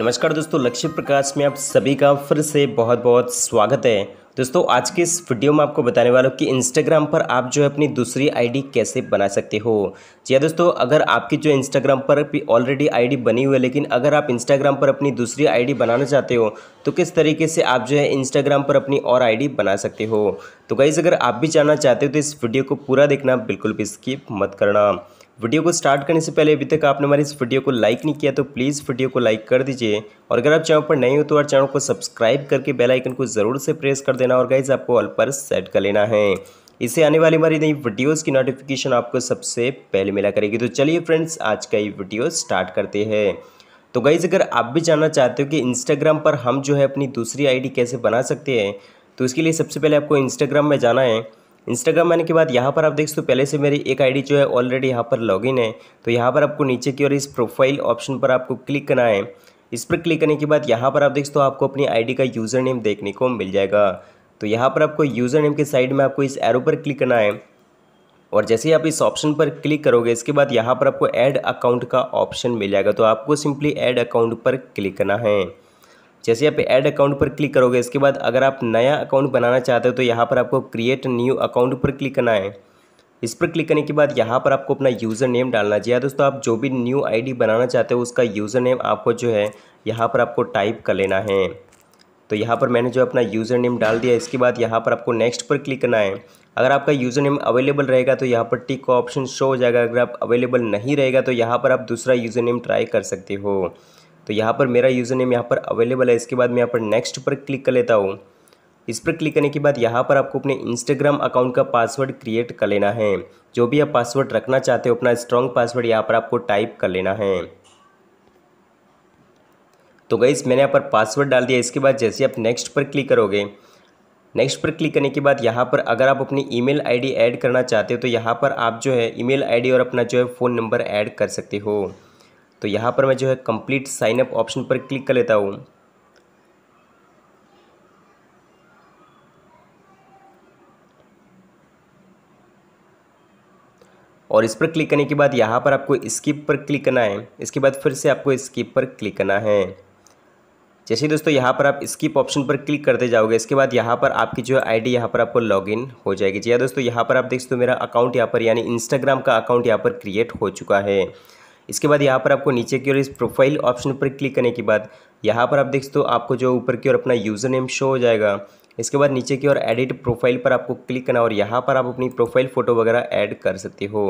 नमस्कार दोस्तों लक्ष्य प्रकाश में आप सभी का फिर से बहुत बहुत स्वागत है दोस्तों आज के इस वीडियो में आपको बताने वाला हूँ कि इंस्टाग्राम पर आप जो है अपनी दूसरी आईडी कैसे बना सकते हो जी हाँ दोस्तों अगर आपकी जो इंस्टाग्राम पर भी ऑलरेडी आईडी बनी हुई है लेकिन अगर आप इंस्टाग्राम पर अपनी दूसरी आईडी बनाना चाहते हो तो किस तरीके से आप जो है इंस्टाग्राम पर अपनी और आई बना सकते हो तो गाइज़ अगर आप भी जानना चाहते हो तो इस वीडियो को पूरा देखना बिल्कुल भी स्किप मत करना वीडियो को स्टार्ट करने से पहले अभी तक आपने हमारी इस वीडियो को लाइक नहीं किया तो प्लीज़ वीडियो को लाइक कर दीजिए और अगर आप चैनल पर नए हो तो और चैनल को सब्सक्राइब करके बेल आइकन को ज़रूर से प्रेस कर देना और गाइज आपको ऑल पर सेट कर लेना है इससे आने वाली हमारी नई वीडियोज़ की नोटिफिकेशन आपको सबसे पहले मिला करेगी तो चलिए फ्रेंड्स आज का ये वीडियो स्टार्ट करते हैं तो गाइज़ अगर आप भी जानना चाहते हो कि इंस्टाग्राम पर हम जो है अपनी दूसरी आईडी कैसे बना सकते हैं तो इसके लिए सबसे पहले आपको इंस्टाग्राम में जाना है इंस्टाग्राम आने के बाद यहाँ पर आप देख सकते हो पहले से मेरी एक आईडी जो है ऑलरेडी यहाँ पर लॉगिन है तो यहाँ पर आपको नीचे की ओर इस प्रोफाइल ऑप्शन पर आपको क्लिक करना है इस पर क्लिक करने के बाद यहाँ पर आप देख सकते हो आपको अपनी आईडी का यूज़र नेम देखने को मिल जाएगा तो यहाँ पर आपको यूज़र नेम के साइड में आपको इस एरो पर क्लिक करना है और जैसे ही आप इस ऑप्शन पर क्लिक करोगे इसके बाद यहाँ पर आपको ऐड अकाउंट का ऑप्शन मिल जाएगा तो आपको सिंपली ऐड अकाउंट पर क्लिक करना है जैसे आप ऐड अकाउंट पर क्लिक करोगे इसके बाद अगर आप नया अकाउंट बनाना चाहते हो तो यहाँ पर आपको क्रिएट न्यू अकाउंट पर क्लिक करना है इस पर क्लिक करने के बाद यहाँ पर आपको अपना यूज़र नेम डालना चाहिए हाँ, दोस्तों आप जो भी न्यू आईडी बनाना चाहते हो उसका यूज़र नेम आपको जो है यहाँ पर आपको टाइप कर लेना है तो यहाँ पर मैंने जो अपना यूज़र नेम डाल दिया इसके बाद यहाँ पर आपको नेक्स्ट पर क्लिक करना है अगर आपका यूज़र नेम अवेलेबल रहेगा तो यहाँ पर टिक का ऑप्शन शो हो जाएगा अगर आप अवेलेबल नहीं रहेगा तो यहाँ पर आप दूसरा यूज़र नेम ट्राई कर सकते हो तो यहाँ पर मेरा यूज़र नेम यहाँ पर अवेलेबल है इसके बाद मैं यहाँ पर नेक्स्ट पर क्लिक कर लेता हूँ इस पर क्लिक करने के बाद यहाँ पर आपको अपने इंस्टाग्राम अकाउंट का पासवर्ड क्रिएट कर लेना है जो भी आप पासवर्ड रखना चाहते हो अपना स्ट्रॉन्ग पासवर्ड यहाँ पर आपको टाइप कर लेना है तो गई मैंने यहाँ पर पासवर्ड डाल दिया इसके बाद जैसे आप नेक्स्ट पर क्लिक करोगे नेक्स्ट पर क्लिक करने के बाद यहाँ पर अगर आप अपनी ईमेल आईडी ऐड करना चाहते हो तो यहाँ पर आप जो है ईमेल आईडी और अपना जो है फ़ोन नंबर ऐड कर सकते हो तो यहाँ पर मैं जो है कंप्लीट साइनअप ऑप्शन पर क्लिक कर लेता हूँ और इस पर क्लिक करने के बाद यहाँ पर आपको स्किप पर क्लिक करना है इसके बाद फिर से आपको स्किप पर क्लिक करना है जैसे दोस्तों यहाँ पर आप स्किप ऑप्शन पर क्लिक करते जाओगे इसके बाद यहाँ पर आपकी जो है डी यहाँ पर आपको लॉगिन हो जाएगी जी हाँ दोस्तों यहाँ पर आप देख सकते हो मेरा अकाउंट यहाँ पर यानी इंस्टाग्राम का अकाउंट यहाँ पर क्रिएट हो चुका है इसके बाद यहाँ पर आपको नीचे की ओर इस प्रोफाइल ऑप्शन पर क्लिक करने के बाद यहाँ पर आप देख सकते हो आपको जो ऊपर की ओर अपना यूज़र नेम शो हो जाएगा इसके बाद नीचे की ओर एडिट प्रोफाइल पर आपको क्लिक करना और यहाँ पर आप अपनी प्रोफाइल फ़ोटो वगैरह ऐड कर सकते हो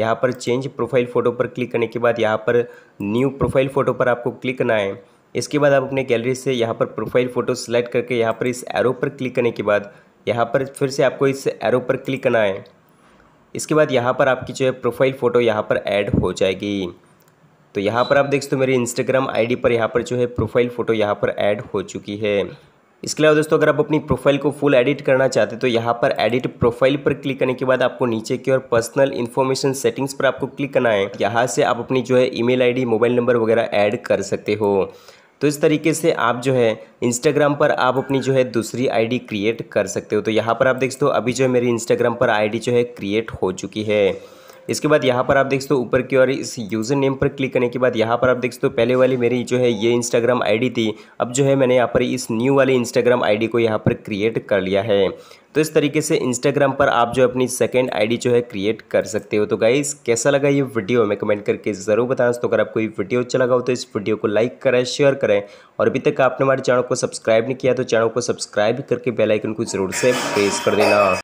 यहाँ पर चेंज प्रोफाइल फ़ोटो पर क्लिक करने के बाद यहाँ पर न्यू प्रोफाइल फ़ोटो पर आपको क्लिक करना है इसके बाद आप अपने गैलरी से यहाँ पर प्रोफाइल फ़ोटो सेलेक्ट करके यहाँ पर इस एरो पर क्लिक करने के बाद यहाँ पर फिर से आपको इस एरो पर क्लिक करना है इसके बाद यहाँ पर आपकी जो है प्रोफाइल फ़ोटो यहाँ पर ऐड हो जाएगी तो यहाँ पर आप देख सकते हो मेरी इंस्टाग्राम आईडी पर यहाँ पर जो है प्रोफाइल फ़ोटो यहाँ पर ऐड हो चुकी है इसके अलावा दोस्तों अगर आप अपनी प्रोफाइल को फुल एडिट करना चाहते हैं तो यहाँ पर एडिट प्रोफाइल पर क्लिक करने के बाद आपको नीचे की ओर पर्सनल इन्फॉर्मेशन सेटिंग्स पर आपको क्लिक करना है यहाँ से आप अपनी जो है ईमेल आईडी मोबाइल नंबर वगैरह ऐड कर सकते हो तो इस तरीके से आप जो है इंस्टाग्राम पर आप अपनी जो है दूसरी आईडी क्रिएट कर सकते हो तो यहाँ पर आप देख सकते हो अभी जो है मेरी इंस्टाग्राम पर आईडी जो है क्रिएट हो चुकी है इसके बाद यहाँ पर आप देख सकते हो ऊपर की ओर इस यूज़र नेम पर क्लिक करने के बाद यहाँ पर आप देख सकते हो पहले वाली मेरी जो है ये इंस्टाग्राम आईडी थी अब जो है मैंने यहाँ पर इस न्यू वाली इंस्टाग्राम आईडी को यहाँ पर क्रिएट कर लिया है तो इस तरीके से इंस्टाग्राम पर आप जो अपनी सेकेंड आई जो है क्रिएट कर सकते हो तो गाइज कैसा लगा ये वीडियो हमें कमेंट करके ज़रूर बताना तो अगर आपको ये वीडियो अच्छा लगा हो तो इस वीडियो को लाइक करें शेयर करें और अभी तक आपने हमारे चैनल को सब्सक्राइब नहीं किया तो चैनल को सब्सक्राइब करके बेलाइकन को जरूर से प्रेस कर देना